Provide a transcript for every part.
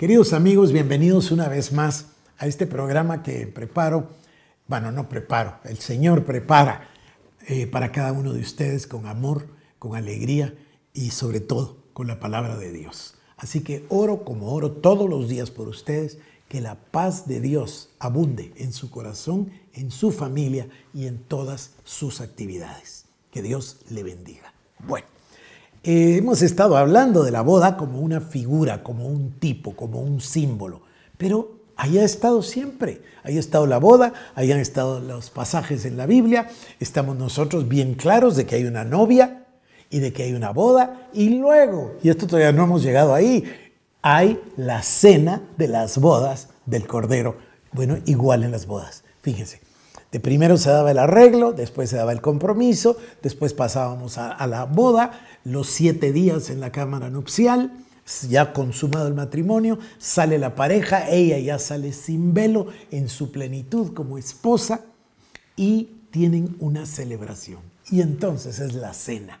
Queridos amigos, bienvenidos una vez más a este programa que preparo, bueno, no preparo, el Señor prepara eh, para cada uno de ustedes con amor, con alegría y sobre todo con la palabra de Dios. Así que oro como oro todos los días por ustedes, que la paz de Dios abunde en su corazón, en su familia y en todas sus actividades. Que Dios le bendiga. Bueno. Eh, hemos estado hablando de la boda como una figura, como un tipo, como un símbolo, pero ahí ha estado siempre, ahí ha estado la boda, ahí han estado los pasajes en la Biblia, estamos nosotros bien claros de que hay una novia y de que hay una boda, y luego, y esto todavía no hemos llegado ahí, hay la cena de las bodas del Cordero, bueno, igual en las bodas, fíjense. De primero se daba el arreglo, después se daba el compromiso, después pasábamos a, la boda, los siete días en la cámara nupcial, ya consumado el matrimonio, sale la pareja, ella ya sale sin velo en su plenitud como esposa y tienen una celebración. Y entonces es la cena.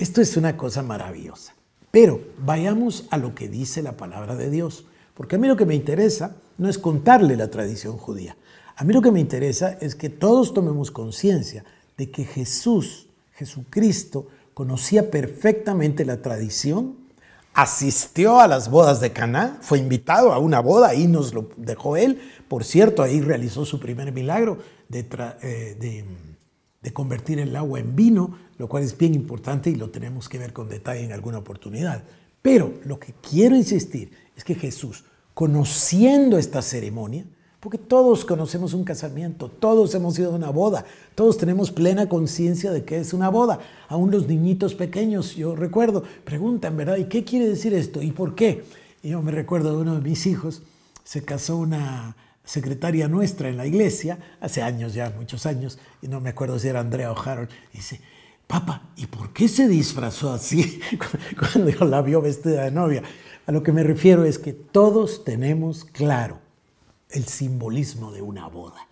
Esto es una cosa maravillosa. Pero vayamos a lo que dice la palabra de Dios, porque a mí lo que me interesa no es contarle la tradición judía, a mí lo que me interesa es que todos tomemos conciencia de que Jesús, Jesucristo, conocía perfectamente la tradición, asistió a las bodas de Caná, fue invitado a una boda, y nos lo dejó él. Por cierto, ahí realizó su primer milagro de eh, convertir el agua en vino, lo cual es bien importante y lo tenemos que ver con detalle en alguna oportunidad. Pero lo que quiero insistir es que Jesús, conociendo esta ceremonia, porque todos conocemos un casamiento, todos hemos ido a una boda, todos tenemos plena conciencia de que es una boda. Aún los niñitos pequeños, yo recuerdo, preguntan, ¿verdad? ¿Y qué quiere decir esto? ¿Y por qué? yo me recuerdo de uno de mis hijos, se casó una secretaria nuestra en la iglesia, hace años ya, muchos años, y no me acuerdo si era Andrea o Harold, dice, papá, ¿y por qué se disfrazó así cuando yo la vio vestida de novia? A lo que me refiero es que todos tenemos claro el simbolismo de una boda.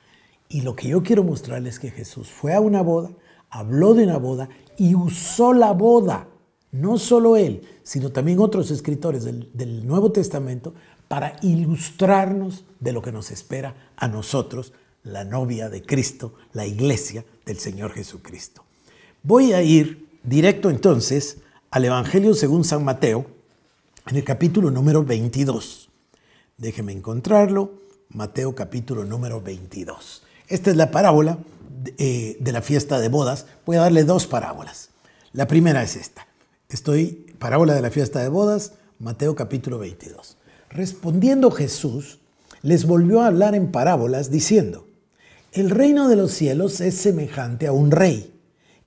Y lo que yo quiero mostrarles es que Jesús fue a una boda, habló de una boda y usó la boda, no solo él, sino también otros escritores del, Nuevo Testamento, para ilustrarnos de lo que nos espera a nosotros, la novia de Cristo, la iglesia del Señor Jesucristo. Voy a ir directo entonces al Evangelio según San Mateo, en el capítulo número 22. Déjeme encontrarlo. Mateo capítulo número 22. Esta es la parábola eh, de, la fiesta de bodas. Voy a darle dos parábolas. La primera es esta. Estoy, parábola de la fiesta de bodas, Mateo capítulo 22. Respondiendo Jesús, les volvió a hablar en parábolas diciendo, el reino de los cielos es semejante a un rey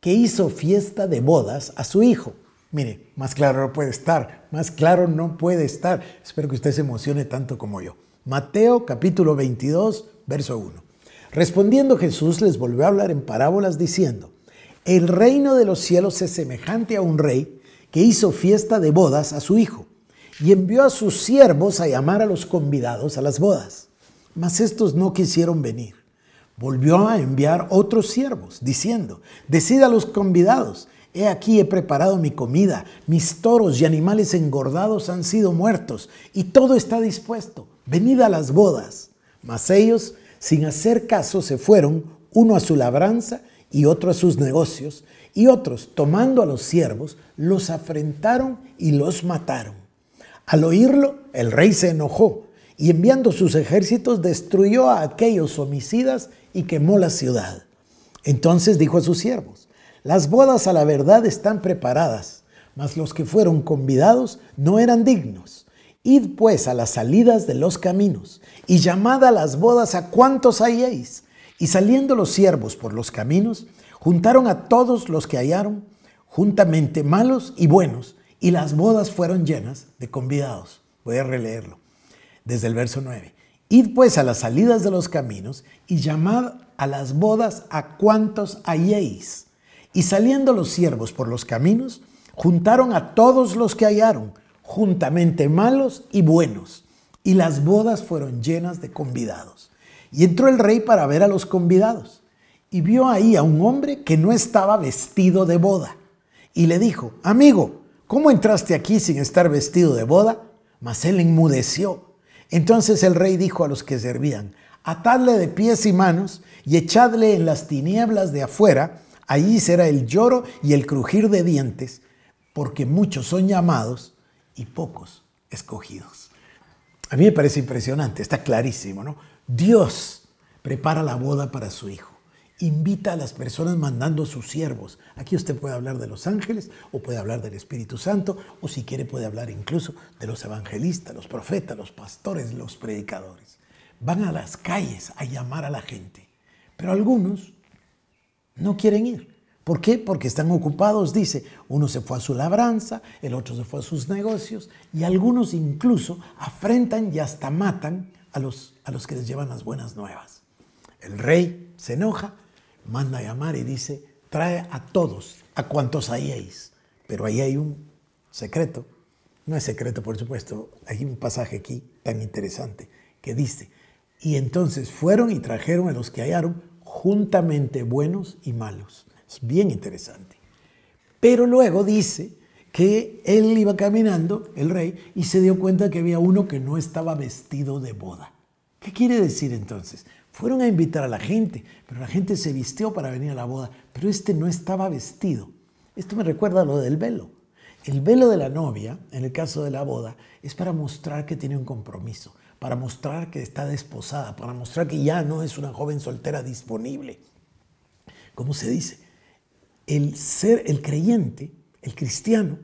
que hizo fiesta de bodas a su hijo. Mire, más claro no puede estar, más claro no puede estar. Espero que usted se emocione tanto como yo. Mateo capítulo 22, verso 1. Respondiendo Jesús les volvió a hablar en parábolas diciendo, el reino de los cielos es semejante a un rey que hizo fiesta de bodas a su hijo y envió a sus siervos a llamar a los convidados a las bodas. Mas estos no quisieron venir. Volvió a enviar otros siervos, diciendo, decid a los convidados, he aquí he preparado mi comida, mis toros y animales engordados han sido muertos, y todo está dispuesto venid a las bodas. Mas ellos, sin hacer caso, se fueron, uno a su labranza y otro a sus negocios, y otros, tomando a los siervos, los afrentaron y los mataron. Al oírlo, el rey se enojó y enviando sus ejércitos destruyó a aquellos homicidas y quemó la ciudad. Entonces dijo a sus siervos, las bodas a la verdad están preparadas, mas los que fueron convidados no eran dignos. Id pues a las salidas de los caminos, y llamad a las bodas a cuantos halléis. Y saliendo los siervos por los caminos, juntaron a todos los que hallaron, juntamente malos y buenos, y las bodas fueron llenas de convidados. Voy a releerlo desde el verso 9. Id pues a las salidas de los caminos y llamad a las bodas a cuantos halléis. Y saliendo los siervos por los caminos, juntaron a todos los que hallaron, juntamente malos y buenos, y las bodas fueron llenas de convidados. Y entró el rey para ver a los convidados, y vio ahí a un hombre que no estaba vestido de boda, y le dijo, amigo, ¿cómo entraste aquí sin estar vestido de boda? Mas él enmudeció. Entonces el rey dijo a los que servían, atadle de pies y manos y echadle en las tinieblas de afuera, allí será el lloro y el crujir de dientes, porque muchos son llamados y pocos escogidos. A mí me parece impresionante, está clarísimo, ¿no? Dios prepara la boda para su hijo, invita a las personas mandando sus siervos. Aquí usted puede hablar de los ángeles o puede hablar del Espíritu Santo o si quiere puede hablar incluso de los evangelistas, los profetas, los pastores, los predicadores. Van a las calles a llamar a la gente, pero algunos no quieren ir. ¿Por qué? Porque están ocupados, dice, uno se fue a su labranza, el otro se fue a sus negocios y algunos incluso afrentan y hasta matan a los, que les llevan las buenas nuevas. El rey se enoja, manda a llamar y dice, trae a todos, a cuantos hayáis. Pero ahí hay un secreto, no es secreto por supuesto, hay un pasaje aquí tan interesante que dice, y entonces fueron y trajeron a los que hallaron juntamente buenos y malos bien interesante. Pero luego dice que él iba caminando, el rey, y se dio cuenta que había uno que no estaba vestido de boda. ¿Qué quiere decir entonces? Fueron a invitar a la gente, pero la gente se vistió para venir a la boda, pero este no estaba vestido. Esto me recuerda a lo del velo. El velo de la novia, en el caso de la boda, es para mostrar que tiene un compromiso, para mostrar que está desposada, para mostrar que ya no es una joven soltera disponible. ¿Cómo se dice? el ser, el creyente, el cristiano,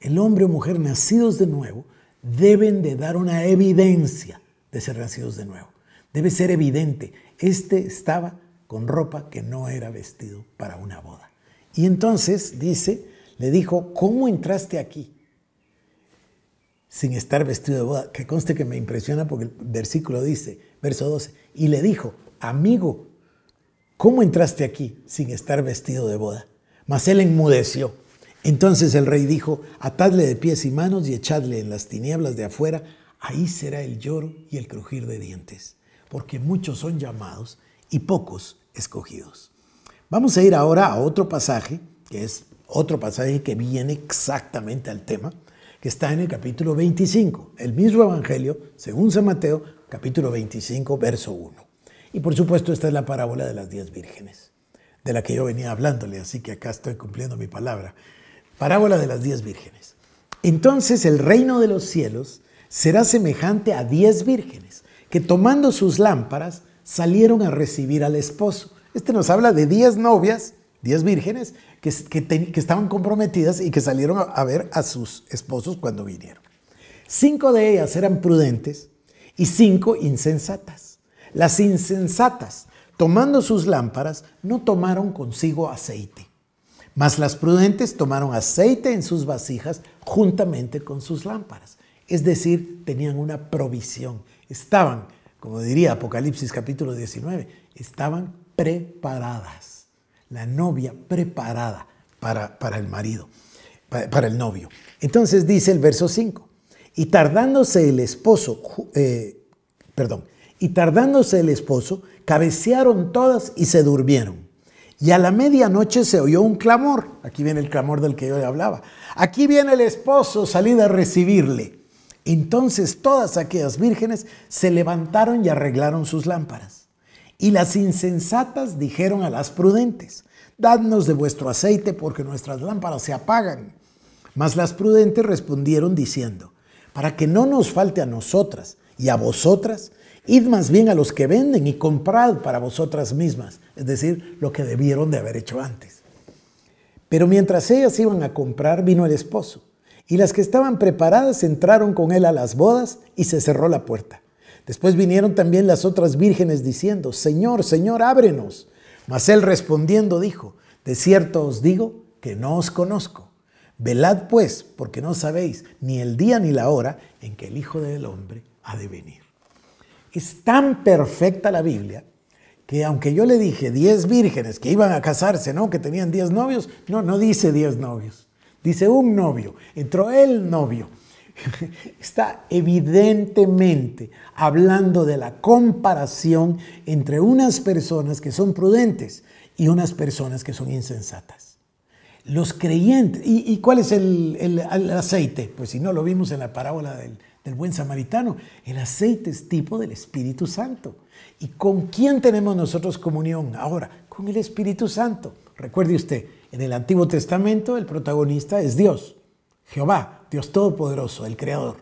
el hombre o mujer nacidos de nuevo, deben de dar una evidencia de ser nacidos de nuevo. Debe ser evidente. Este estaba con ropa que no era vestido para una boda. Y entonces, dice, le dijo, ¿cómo entraste aquí? sin estar vestido de boda, que conste que me impresiona porque el versículo dice, verso 12, y le dijo, amigo, ¿cómo entraste aquí sin estar vestido de boda? Mas él enmudeció. Entonces el rey dijo, atadle de pies y manos y echadle en las tinieblas de afuera, ahí será el lloro y el crujir de dientes, porque muchos son llamados y pocos escogidos. Vamos a ir ahora a otro pasaje, que es otro pasaje que viene exactamente al tema, que está en el capítulo 25, el mismo Evangelio, según San Mateo, capítulo 25, verso 1. Y por supuesto, esta es la parábola de las diez vírgenes, de la que yo venía hablándole, así que acá estoy cumpliendo mi palabra. Parábola de las diez vírgenes. Entonces el reino de los cielos será semejante a diez vírgenes que tomando sus lámparas salieron a recibir al esposo. Este nos habla de diez novias, diez vírgenes, que, estaban comprometidas y que salieron a ver a sus esposos cuando vinieron. Cinco de ellas eran prudentes y cinco insensatas. Las insensatas, tomando sus lámparas, no tomaron consigo aceite. Mas las prudentes tomaron aceite en sus vasijas juntamente con sus lámparas. Es decir, tenían una provisión. Estaban, como diría Apocalipsis capítulo 19, estaban preparadas. La novia preparada para, para el marido, para, el novio. Entonces dice el verso 5, y tardándose el esposo, eh, perdón, y tardándose el esposo, cabecearon todas y se durmieron. Y a la medianoche se oyó un clamor. Aquí viene el clamor del que yo hablaba. Aquí viene el esposo, salid a recibirle. Entonces todas aquellas vírgenes se levantaron y arreglaron sus lámparas. Y las insensatas dijeron a las prudentes, dadnos de vuestro aceite porque nuestras lámparas se apagan. Mas las prudentes respondieron diciendo, para que no nos falte a nosotras y a vosotras, Id más bien a los que venden y comprad para vosotras mismas, es decir, lo que debieron de haber hecho antes. Pero mientras ellas iban a comprar, vino el esposo, y las que estaban preparadas entraron con él a las bodas y se cerró la puerta. Después vinieron también las otras vírgenes diciendo, Señor, Señor, ábrenos. Mas él respondiendo dijo, De cierto os digo que no os conozco. Velad pues, porque no sabéis ni el día ni la hora en que el Hijo del Hombre ha de venir es tan perfecta la Biblia que aunque yo le dije 10 vírgenes que iban a casarse, ¿no? Que tenían 10 novios, no, no dice 10 novios, dice un novio, entró el novio. Está evidentemente hablando de la comparación entre unas personas que son prudentes y unas personas que son insensatas. Los creyentes, ¿y, cuál es el aceite? Pues si no, lo vimos en la parábola del, el buen samaritano. El aceite es tipo del Espíritu Santo. ¿Y con quién tenemos nosotros comunión ahora? Con el Espíritu Santo. Recuerde usted, en el Antiguo Testamento el protagonista es Dios, Jehová, Dios Todopoderoso, el Creador.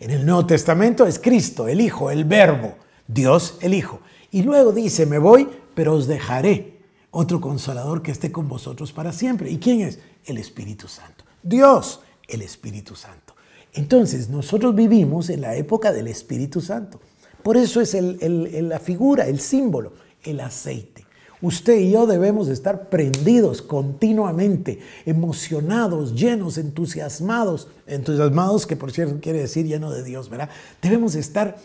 En el Nuevo Testamento es Cristo, el Hijo, el Verbo, Dios el Hijo. Y luego dice, me voy, pero os dejaré otro consolador que esté con vosotros para siempre. ¿Y quién es? El Espíritu Santo. Dios, el Espíritu Santo. Entonces, nosotros vivimos en la época del Espíritu Santo. Por eso es la figura, el símbolo, el aceite. Usted y yo debemos estar prendidos continuamente, emocionados, llenos, entusiasmados, entusiasmados que por cierto quiere decir lleno de Dios, ¿verdad? Debemos estar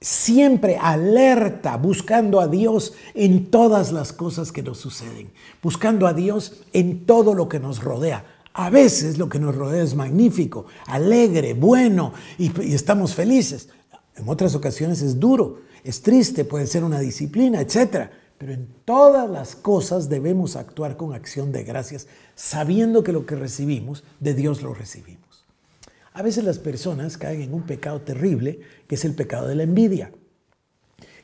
siempre alerta, buscando a Dios en todas las cosas que nos suceden, buscando a Dios en todo lo que nos rodea, a veces lo que nos rodea es magnífico, alegre, bueno y, estamos felices. En otras ocasiones es duro, es triste, puede ser una disciplina, etc. Pero en todas las cosas debemos actuar con acción de gracias, sabiendo que lo que recibimos, de Dios lo recibimos. A veces las personas caen en un pecado terrible, que es el pecado de la envidia.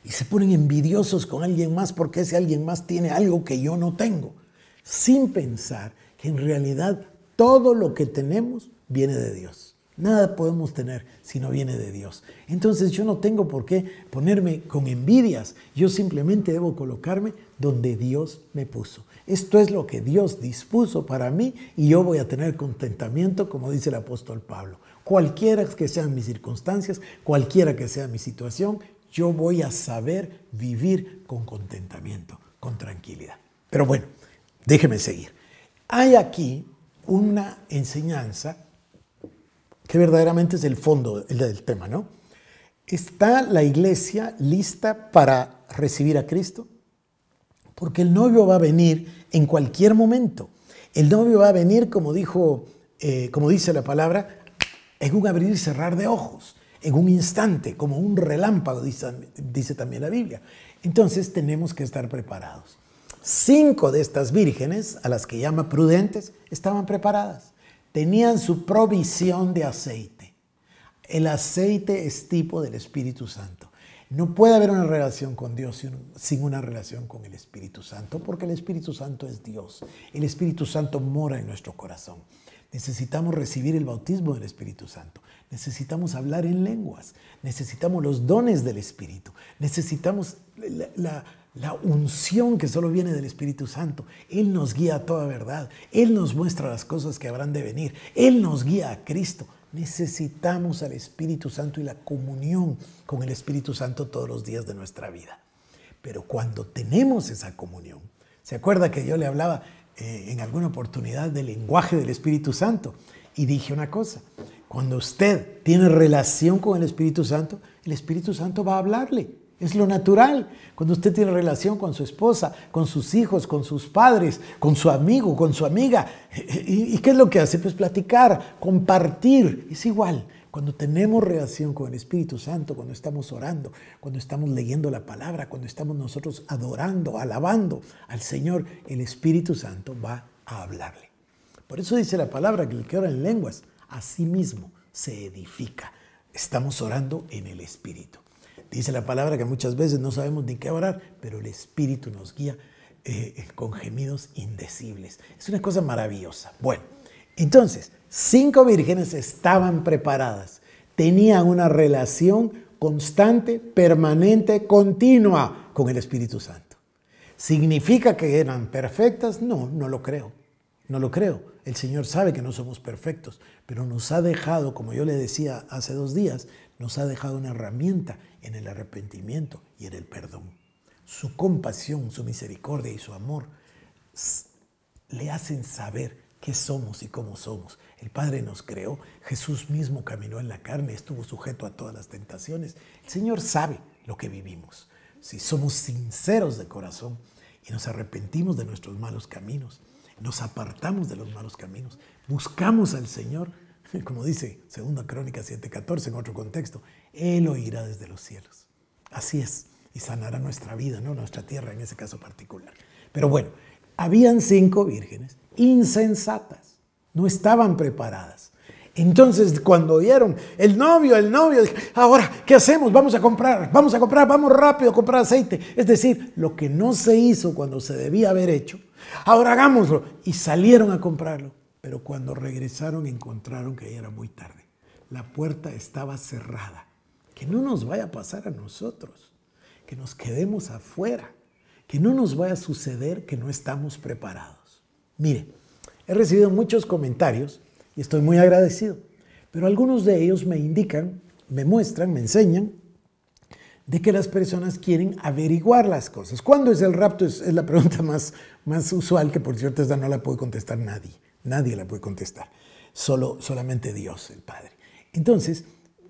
Y se ponen envidiosos con alguien más porque ese alguien más tiene algo que yo no tengo, sin pensar que en realidad todo lo que tenemos viene de Dios. Nada podemos tener si no viene de Dios. Entonces yo no tengo por qué ponerme con envidias. Yo simplemente debo colocarme donde Dios me puso. Esto es lo que Dios dispuso para mí y yo voy a tener contentamiento, como dice el apóstol Pablo. Cualquiera que sean mis circunstancias, cualquiera que sea mi situación, yo voy a saber vivir con contentamiento, con tranquilidad. Pero bueno, déjeme seguir. Hay aquí una enseñanza que verdaderamente es el fondo del tema, ¿no? ¿Está la iglesia lista para recibir a Cristo? Porque el novio va a venir en cualquier momento. El novio va a venir, como, dijo, eh, como dice la palabra, en un abrir y cerrar de ojos, en un instante, como un relámpago, dice también la Biblia. Entonces tenemos que estar preparados. Cinco de estas vírgenes, a las que llama prudentes, estaban preparadas. Tenían su provisión de aceite. El aceite es tipo del Espíritu Santo. No puede haber una relación con Dios sin una relación con el Espíritu Santo, porque el Espíritu Santo es Dios. El Espíritu Santo mora en nuestro corazón. Necesitamos recibir el bautismo del Espíritu Santo. Necesitamos hablar en lenguas. Necesitamos los dones del Espíritu. Necesitamos la, la unción que solo viene del Espíritu Santo. Él nos guía a toda verdad. Él nos muestra las cosas que habrán de venir. Él nos guía a Cristo. Necesitamos al Espíritu Santo y la comunión con el Espíritu Santo todos los días de nuestra vida. Pero cuando tenemos esa comunión, ¿se acuerda que yo le hablaba eh, en alguna oportunidad del lenguaje del Espíritu Santo? Y dije una cosa, cuando usted tiene relación con el Espíritu Santo, el Espíritu Santo va a hablarle es lo natural. Cuando usted tiene relación con su esposa, con sus hijos, con sus padres, con su amigo, con su amiga. ¿Y, qué es lo que hace? Pues platicar, compartir. Es igual. Cuando tenemos relación con el Espíritu Santo, cuando estamos orando, cuando estamos leyendo la palabra, cuando estamos nosotros adorando, alabando al Señor, el Espíritu Santo va a hablarle. Por eso dice la palabra que el que ora en lenguas, a sí mismo se edifica. Estamos orando en el Espíritu. Dice la palabra que muchas veces no sabemos ni qué orar, pero el Espíritu nos guía eh, eh, con gemidos indecibles. Es una cosa maravillosa. Bueno, entonces, cinco vírgenes estaban preparadas, tenían una relación constante, permanente, continua con el Espíritu Santo. ¿Significa que eran perfectas? No, no lo creo. No lo creo. El Señor sabe que no somos perfectos, pero nos ha dejado, como yo le decía hace dos días, nos ha dejado una herramienta en el arrepentimiento y en el perdón. Su compasión, su misericordia y su amor le hacen saber qué somos y cómo somos. El Padre nos creó, Jesús mismo caminó en la carne, estuvo sujeto a todas las tentaciones. El Señor sabe lo que vivimos. Si somos sinceros de corazón y nos arrepentimos de nuestros malos caminos, nos apartamos de los malos caminos, buscamos al Señor, Como dice Segunda Crónica 7:14 en otro contexto, Él oirá desde los cielos. Así es, y sanará nuestra vida, no nuestra tierra en ese caso particular. Pero bueno, habían cinco vírgenes insensatas, no estaban preparadas. Entonces, cuando vieron, el novio, el novio, ahora, ¿qué hacemos? Vamos a comprar, vamos a comprar, vamos rápido a comprar aceite. Es decir, lo que no se hizo cuando se debía haber hecho, ahora hagámoslo. Y salieron a comprarlo. Pero cuando regresaron encontraron que ya era muy tarde. La puerta estaba cerrada. Que no nos vaya a pasar a nosotros, que nos quedemos afuera, que no nos vaya a suceder que no estamos preparados. Mire, he recibido muchos comentarios y estoy muy agradecido, pero algunos de ellos me indican, me muestran, me enseñan de que las personas quieren averiguar las cosas. ¿Cuándo es el rapto? Es, la pregunta más, más usual, que por cierto esta no la puede contestar nadie. Nadie la puede contestar. Solo, solamente Dios, el Padre. Entonces,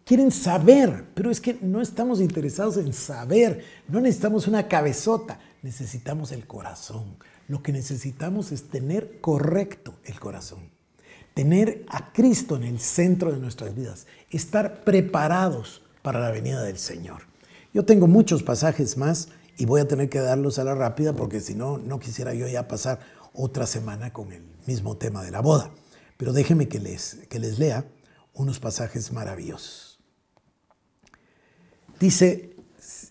quieren saber, pero es que no estamos interesados en saber. No necesitamos una cabezota, necesitamos el corazón. Lo que necesitamos es tener correcto el corazón. Tener a Cristo en el centro de nuestras vidas. Estar preparados para la venida del Señor. Yo tengo muchos pasajes más y voy a tener que darlos a la rápida porque si no, no quisiera yo ya pasar otra semana con el mismo tema de la boda. Pero déjenme que les, que les lea unos pasajes maravillosos. Dice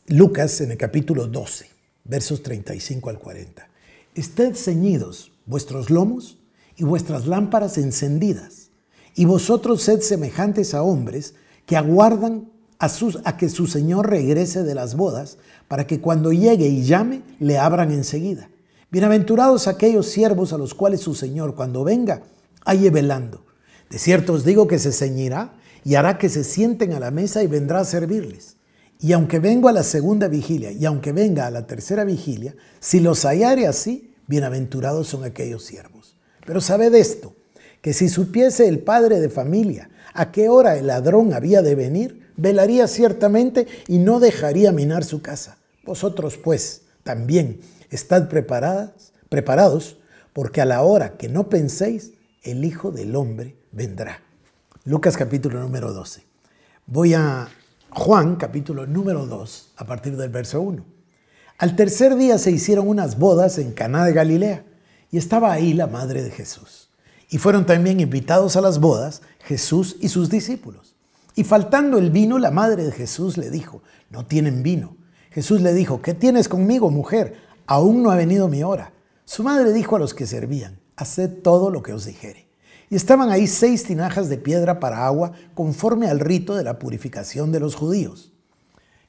Lucas en el capítulo 12, versos 35 al 40. Estén ceñidos vuestros lomos y vuestras lámparas encendidas, y vosotros sed semejantes a hombres que aguardan a, sus, a que su Señor regrese de las bodas, para que cuando llegue y llame, le abran enseguida. Bienaventurados aquellos siervos a los cuales su Señor cuando venga halle velando. De cierto os digo que se ceñirá y hará que se sienten a la mesa y vendrá a servirles. Y aunque vengo a la segunda vigilia y aunque venga a la tercera vigilia, si los hallare así, bienaventurados son aquellos siervos. Pero sabed esto, que si supiese el padre de familia a qué hora el ladrón había de venir, velaría ciertamente y no dejaría minar su casa. Vosotros pues, también estad preparadas, preparados, porque a la hora que no penséis, el Hijo del Hombre vendrá. Lucas capítulo número 12. Voy a Juan capítulo número 2 a partir del verso 1. Al tercer día se hicieron unas bodas en Caná de Galilea y estaba ahí la madre de Jesús. Y fueron también invitados a las bodas Jesús y sus discípulos. Y faltando el vino, la madre de Jesús le dijo, no tienen vino. Jesús le dijo, ¿qué tienes conmigo, mujer? Aún no ha venido mi hora. Su madre dijo a los que servían, haced todo lo que os dijere. Y estaban ahí seis tinajas de piedra para agua, conforme al rito de la purificación de los judíos.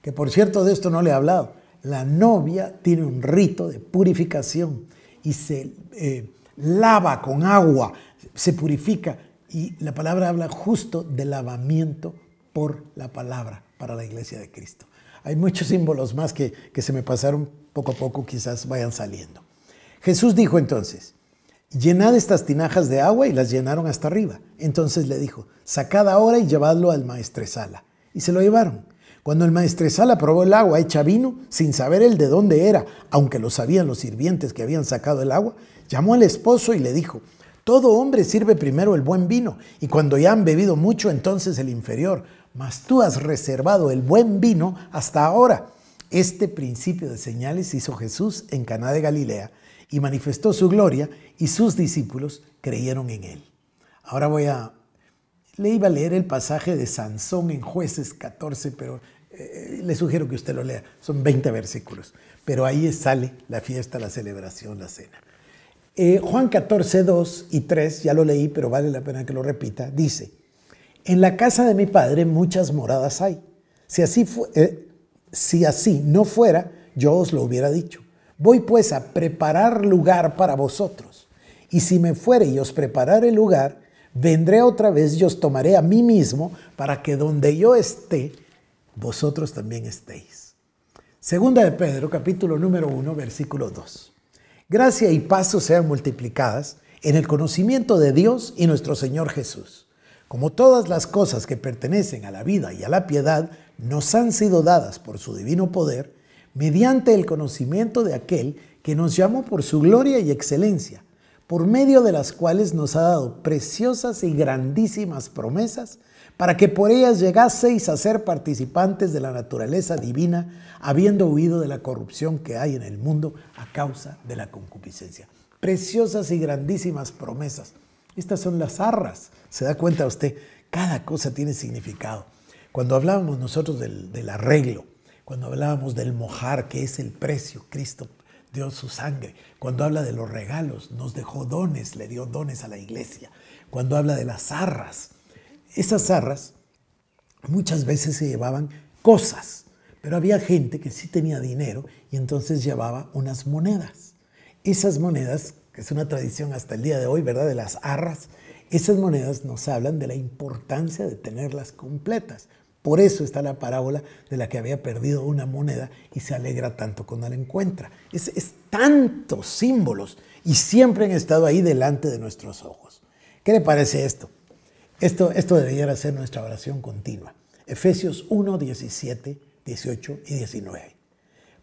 Que por cierto, de esto no le he hablado. La novia tiene un rito de purificación y se eh, lava con agua, se purifica. Y la palabra habla justo de lavamiento por la palabra para la iglesia de Cristo. Hay muchos símbolos más que, se me pasaron poco a poco, quizás vayan saliendo. Jesús dijo entonces, llenad estas tinajas de agua y las llenaron hasta arriba. Entonces le dijo, sacad ahora y llevadlo al maestresala. Y se lo llevaron. Cuando el maestresala probó el agua hecha vino, sin saber el de dónde era, aunque lo sabían los sirvientes que habían sacado el agua, llamó al esposo y le dijo, todo hombre sirve primero el buen vino, y cuando ya han bebido mucho, entonces el inferior, mas tú has reservado el buen vino hasta ahora. Este principio de señales hizo Jesús en Caná de Galilea y manifestó su gloria y sus discípulos creyeron en él. Ahora voy a le iba a leer el pasaje de Sansón en Jueces 14, pero eh, le sugiero que usted lo lea. Son 20 versículos. Pero ahí sale la fiesta, la celebración, la cena. Eh, Juan 14, 2 y 3, ya lo leí, pero vale la pena que lo repita, dice, en la casa de mi padre muchas moradas hay. Eh, si así, no fuera, yo os lo hubiera dicho. Voy pues a preparar lugar para vosotros. Y si me fuere y os el lugar, vendré otra vez y os tomaré a mí mismo para que donde yo esté, vosotros también estéis. Segunda de Pedro, capítulo número 1, versículo 2. Gracia y paso sean multiplicadas en el conocimiento de Dios y nuestro Señor Jesús como todas las cosas que pertenecen a la vida y a la piedad nos han sido dadas por su divino poder, mediante el conocimiento de aquel que nos llamó por su gloria y excelencia, por medio de las cuales nos ha dado preciosas y grandísimas promesas, para que por ellas llegaseis a ser participantes de la naturaleza divina, habiendo huido de la corrupción que hay en el mundo a causa de la concupiscencia. Preciosas y grandísimas promesas. Estas son las arras. Se da cuenta usted, cada cosa tiene significado. Cuando hablábamos nosotros del, arreglo, cuando hablábamos del mojar, que es el precio, Cristo dio su sangre. Cuando habla de los regalos, nos dejó dones, le dio dones a la iglesia. Cuando habla de las arras, esas arras muchas veces se llevaban cosas, pero había gente que sí tenía dinero y entonces llevaba unas monedas. Esas monedas que es una tradición hasta el día de hoy, ¿verdad? De las arras. Esas monedas nos hablan de la importancia de tenerlas completas. Por eso está la parábola de la que había perdido una moneda y se alegra tanto cuando la encuentra. Es, tantos símbolos y siempre han estado ahí delante de nuestros ojos. ¿Qué le parece esto? Esto, esto debería ser nuestra oración continua. Efesios 1, 17, 18 y 19.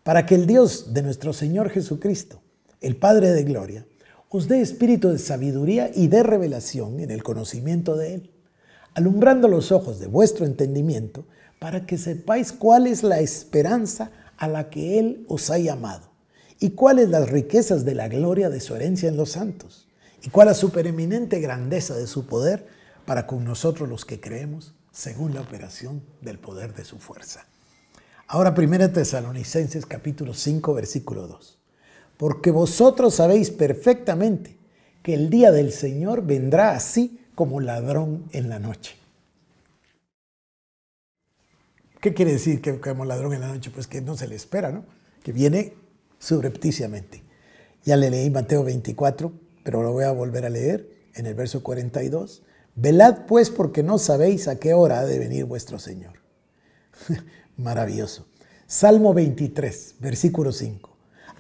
Para que el Dios de nuestro Señor Jesucristo, el Padre de Gloria, os dé espíritu de sabiduría y de revelación en el conocimiento de Él, alumbrando los ojos de vuestro entendimiento, para que sepáis cuál es la esperanza a la que Él os ha llamado, y cuáles las riquezas de la gloria de su herencia en los santos, y cuál la supereminente grandeza de su poder para con nosotros los que creemos, según la operación del poder de su fuerza. Ahora 1 Tesalonicenses capítulo 5 versículo 2 porque vosotros sabéis perfectamente que el día del Señor vendrá así como ladrón en la noche. ¿Qué quiere decir que como ladrón en la noche? Pues que no se le espera, ¿no? Que viene subrepticiamente. Ya le leí Mateo 24, pero lo voy a volver a leer en el verso 42. Velad pues porque no sabéis a qué hora ha de venir vuestro Señor. Maravilloso. Salmo 23, versículo 5.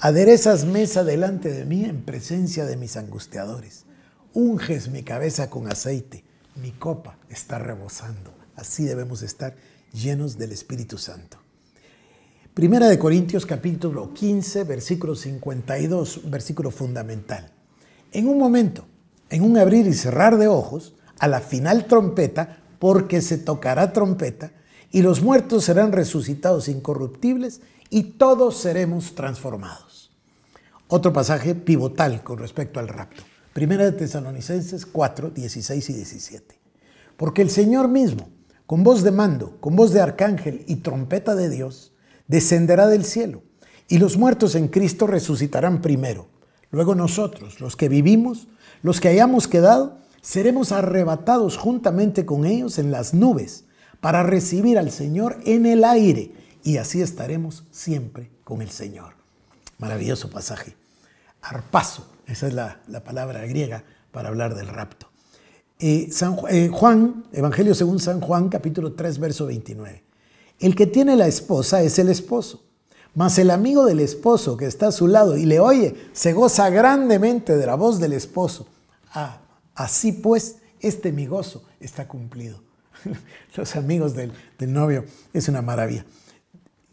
Aderezas mesa delante de mí en presencia de mis angustiadores. Unges mi cabeza con aceite. Mi copa está rebosando. Así debemos estar llenos del Espíritu Santo. Primera de Corintios capítulo 15, versículo 52, versículo fundamental. En un momento, en un abrir y cerrar de ojos, a la final trompeta, porque se tocará trompeta, y los muertos serán resucitados incorruptibles y todos seremos transformados. Otro pasaje pivotal con respecto al rapto. Primera de Tesalonicenses 4, 16 y 17. Porque el Señor mismo, con voz de mando, con voz de arcángel y trompeta de Dios, descenderá del cielo, y los muertos en Cristo resucitarán primero. Luego nosotros, los que vivimos, los que hayamos quedado, seremos arrebatados juntamente con ellos en las nubes para recibir al Señor en el aire y así estaremos siempre con el Señor. Maravilloso pasaje. Arpazo, esa es la, palabra griega para hablar del rapto. Eh, San, eh, Juan, Evangelio según San Juan, capítulo 3, verso 29. El que tiene la esposa es el esposo, mas el amigo del esposo que está a su lado y le oye, se goza grandemente de la voz del esposo. Ah, así pues, este mi gozo está cumplido. los amigos del, novio. Es una maravilla.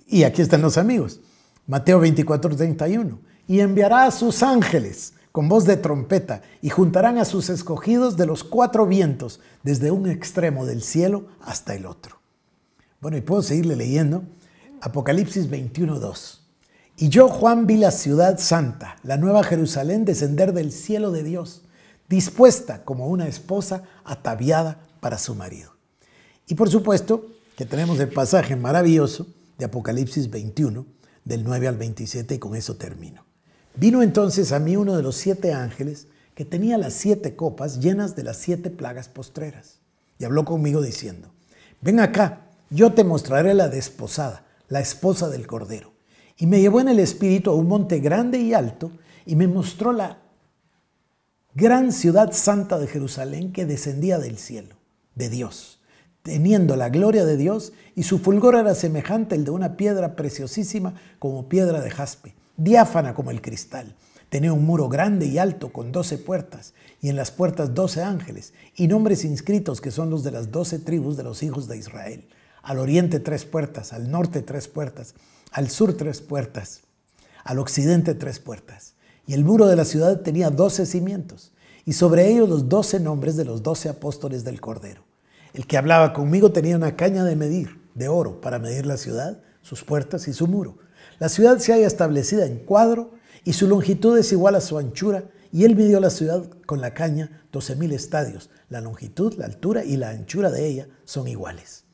Y aquí están los amigos. Mateo 24, 31. Y enviará a sus ángeles con voz de trompeta y juntarán a sus escogidos de los cuatro vientos, desde un extremo del cielo hasta el otro. Bueno, y puedo seguirle leyendo. Apocalipsis 21, 2. Y yo, Juan, vi la ciudad santa, la nueva Jerusalén, descender del cielo de Dios, dispuesta como una esposa ataviada para su marido. Y por supuesto que tenemos el pasaje maravilloso de Apocalipsis 21, del 9 al 27, y con eso termino. Vino entonces a mí uno de los siete ángeles que tenía las siete copas llenas de las siete plagas postreras, y habló conmigo diciendo, ven acá, yo te mostraré la desposada, la esposa del Cordero. Y me llevó en el espíritu a un monte grande y alto, y me mostró la gran ciudad santa de Jerusalén que descendía del cielo, de Dios teniendo la gloria de Dios, y su fulgor era semejante al de una piedra preciosísima como piedra de jaspe, diáfana como el cristal. Tenía un muro grande y alto con doce puertas, y en las puertas doce ángeles, y nombres inscritos que son los de las doce tribus de los hijos de Israel. Al oriente tres puertas, al norte tres puertas, al sur tres puertas, al occidente tres puertas. Y el muro de la ciudad tenía doce cimientos, y sobre ellos los doce nombres de los doce apóstoles del Cordero. El que hablaba conmigo tenía una caña de medir, de oro, para medir la ciudad, sus puertas y su muro. La ciudad se haya establecida en cuadro y su longitud es igual a su anchura, y él midió la ciudad con la caña 12.000 estadios. La longitud, la altura y la anchura de ella son iguales.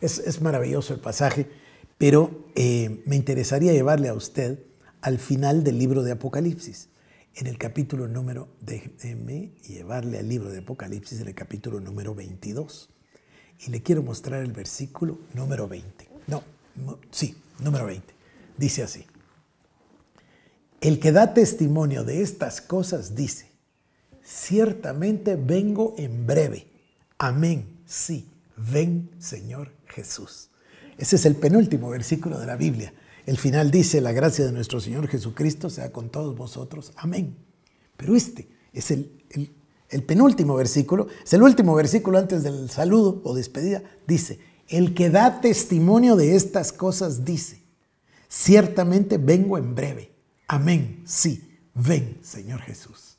Es, maravilloso el pasaje, pero eh, me interesaría llevarle a usted al final del libro de Apocalipsis en el capítulo número, déjeme llevarle al libro de Apocalipsis, en el capítulo número 22. Y le quiero mostrar el versículo número 20. No, sí, número 20. Dice así. El que da testimonio de estas cosas dice, ciertamente vengo en breve. Amén, sí, ven Señor Jesús. Ese es el penúltimo versículo de la Biblia. El final dice, la gracia de nuestro Señor Jesucristo sea con todos vosotros. Amén. Pero este es el, penúltimo versículo, es el último versículo antes del saludo o despedida. Dice, el que da testimonio de estas cosas dice, ciertamente vengo en breve. Amén, sí, ven Señor Jesús.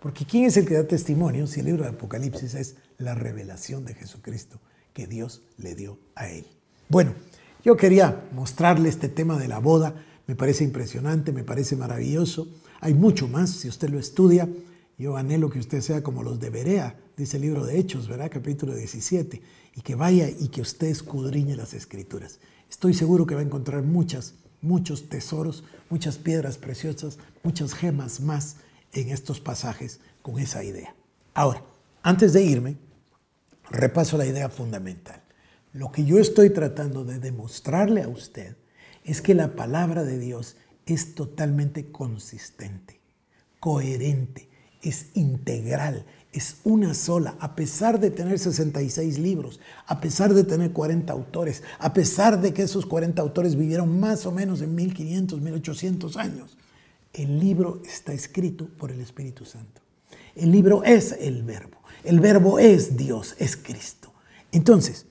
Porque ¿quién es el que da testimonio si el libro de Apocalipsis es la revelación de Jesucristo que Dios le dio a él? Bueno, yo quería mostrarle este tema de la boda, me parece impresionante, me parece maravilloso. Hay mucho más si usted lo estudia. Yo anhelo que usted sea como los de Berea, dice el libro de Hechos, ¿verdad? Capítulo 17. Y que vaya y que usted escudriñe las escrituras. Estoy seguro que va a encontrar muchas, muchos tesoros, muchas piedras preciosas, muchas gemas más en estos pasajes con esa idea. Ahora, antes de irme, repaso la idea fundamental. Lo que yo estoy tratando de demostrarle a usted es que la palabra de Dios es totalmente consistente, coherente, es integral, es una sola, a pesar de tener 66 libros, a pesar de tener 40 autores, a pesar de que esos 40 autores vivieron más o menos en 1500, 1800 años. El libro está escrito por el Espíritu Santo. El libro es el verbo. El verbo es Dios, es Cristo. Entonces,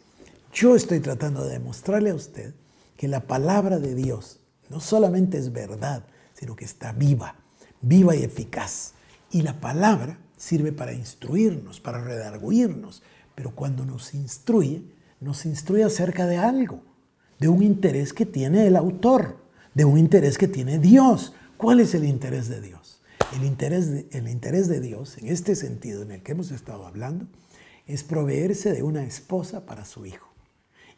yo estoy tratando de demostrarle a usted que la palabra de Dios no solamente es verdad, sino que está viva, viva y eficaz. Y la palabra sirve para instruirnos, para redarguirnos, pero cuando nos instruye, nos instruye acerca de algo, de un interés que tiene el autor, de un interés que tiene Dios. ¿Cuál es el interés de Dios? El interés de, el interés de Dios, en este sentido en el que hemos estado hablando, es proveerse de una esposa para su hijo.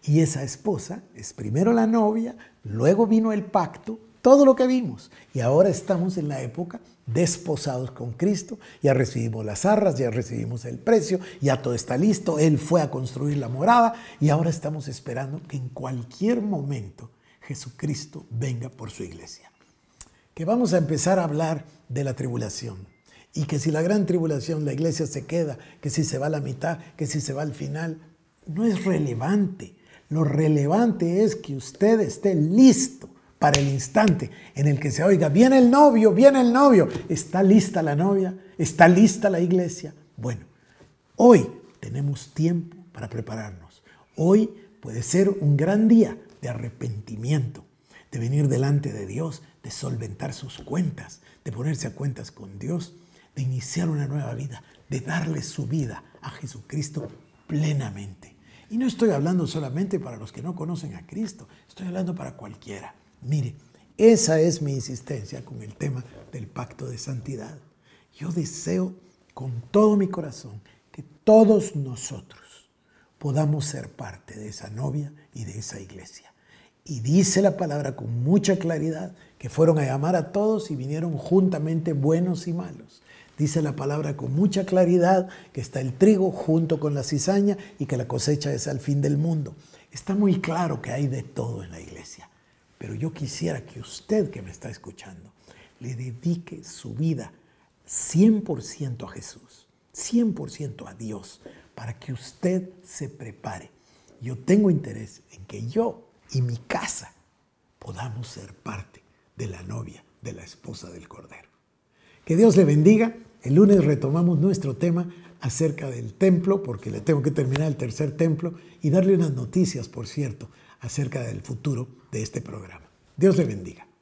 Y esa esposa es primero la novia, luego vino el pacto, todo lo que vimos. Y ahora estamos en la época desposados con Cristo, ya recibimos las arras, ya recibimos el precio, ya todo está listo, Él fue a construir la morada y ahora estamos esperando que en cualquier momento Jesucristo venga por su iglesia. Que vamos a empezar a hablar de la tribulación y que si la gran tribulación, la iglesia se queda, que si se va a la mitad, que si se va al final, no es relevante lo relevante es que usted esté listo para el instante en el que se oiga, viene el novio, viene el novio, está lista la novia, está lista la iglesia. Bueno, hoy tenemos tiempo para prepararnos. Hoy puede ser un gran día de arrepentimiento, de venir delante de Dios, de solventar sus cuentas, de ponerse a cuentas con Dios, de iniciar una nueva vida, de darle su vida a Jesucristo plenamente. Y no estoy hablando solamente para los que no conocen a Cristo, estoy hablando para cualquiera. Mire, esa es mi insistencia con el tema del pacto de santidad. Yo deseo con todo mi corazón que todos nosotros podamos ser parte de esa novia y de esa iglesia. Y dice la palabra con mucha claridad que fueron a llamar a todos y vinieron juntamente buenos y malos. Dice la palabra con mucha claridad que está el trigo junto con la cizaña y que la cosecha es al fin del mundo. Está muy claro que hay de todo en la iglesia, pero yo quisiera que usted que me está escuchando le dedique su vida 100% a Jesús, 100% a Dios, para que usted se prepare. Yo tengo interés en que yo y mi casa podamos ser parte de la novia, de la esposa del Cordero. Que Dios le bendiga. El lunes retomamos nuestro tema acerca del templo, porque le tengo que terminar el tercer templo y darle unas noticias, por cierto, acerca del futuro de este programa. Dios le bendiga.